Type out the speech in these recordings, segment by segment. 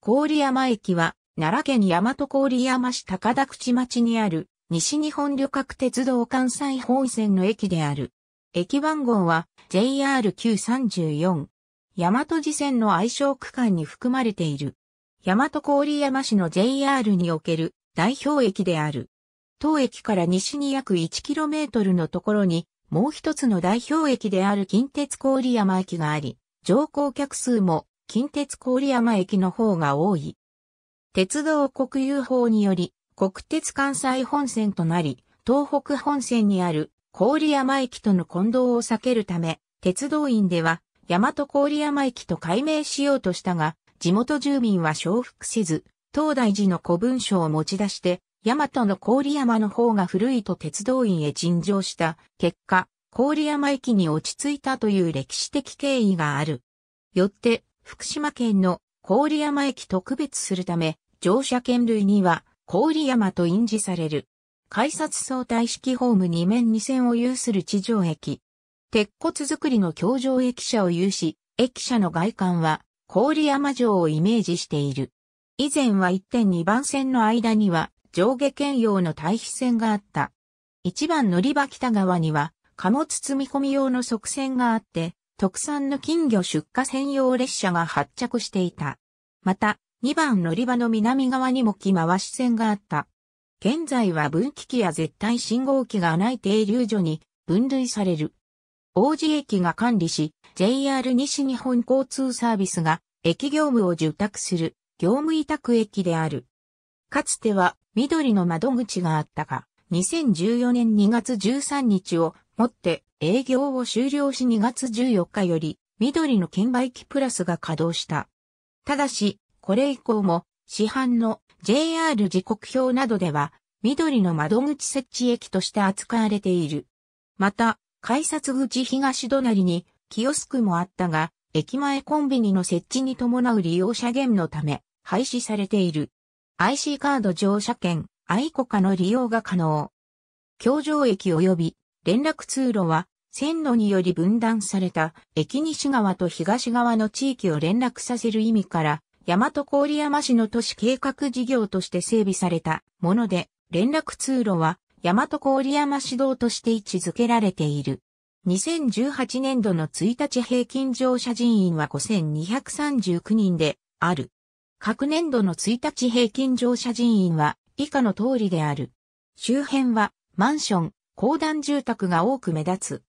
郡山駅は、奈良県大和郡山市高田口町にある、西日本旅客鉄道関西本線の駅である。駅番号は JR934。大和寺線の愛称区間に含まれている。大和郡山市の JR における代表駅である。当駅から西に約 1km のところに、もう一つの代表駅である近鉄郡山駅があり、乗降客数も近鉄郡山駅の方が多い。鉄道国有法により、国鉄関西本線となり、東北本線にある郡山駅との混同を避けるため、鉄道院では、大和郡山駅と改名しようとしたが、地元住民は承服せず、東大寺の古文書を持ち出して、大和の郡山の方が古いと鉄道院へ陳情した結果、郡山駅に落ち着いたという歴史的経緯がある。よって、福島県の郡山駅と区別するため、乗車券類には郡山と印字される。改札相対式ホーム2面2線を有する地上駅。鉄骨造りの橋上駅舎を有し、駅舎の外観は郡山城をイメージしている。以前は1.2番線の間には上下兼用の対比線があった。1番乗り場北側には貨物積み込み用の側線があって、特産の金魚出荷専用列車が発着していた。また、2番乗り場の南側にも木回し線があった。現在は分岐器や絶対信号機がない停留所に分類される。王子駅が管理し、JR 西日本交通サービスが駅業務を受託する業務委託駅である。かつては緑の窓口があったが、2014年2月13日をもって営業を終了し2月14日より、緑の券売機プラスが稼働した。ただし、これ以降も、市販の JR 時刻表などでは、緑の窓口設置駅として扱われている。また、改札口東隣に、キオスクもあったが、駅前コンビニの設置に伴う利用者減のため、廃止されている。IC カード乗車券、アイコカの利用が可能。京城駅及び連絡通路は線路により分断された駅西側と東側の地域を連絡させる意味から、大和郡山市の都市計画事業として整備されたもので、連絡通路は大和郡山市道として位置づけられている。2018年度の1日平均乗車人員は5239人である。各年度の1日平均乗車人員は以下の通りである。周辺はマンション、公団住宅が多く目立つ。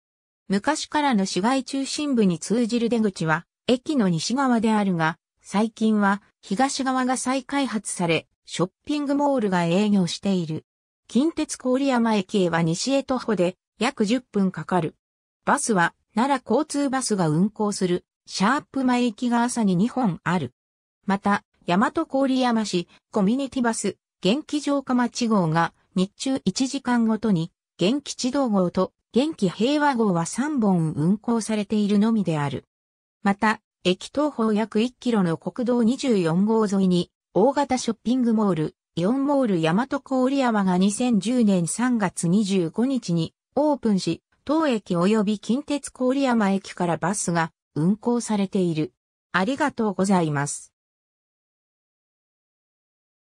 昔からの市街中心部に通じる出口は、駅の西側であるが、最近は東側が再開発され、ショッピングモールが営業している。近鉄郡山駅へは西へ徒歩で約10分かかる。バスは奈良交通バスが運行するシャープ前駅が朝に2本ある。また、大和郡山市コミュニティバス、元気城下町号が日中1時間ごとに元気地道号と元気平和号は3本運行されているのみである。また、駅東方約1キロの国道24号沿いに、大型ショッピングモール、イオンモール大和郡山が2010年3月25日にオープンし、当駅及び近鉄郡山駅からバスが運行されている。ありがとうございます。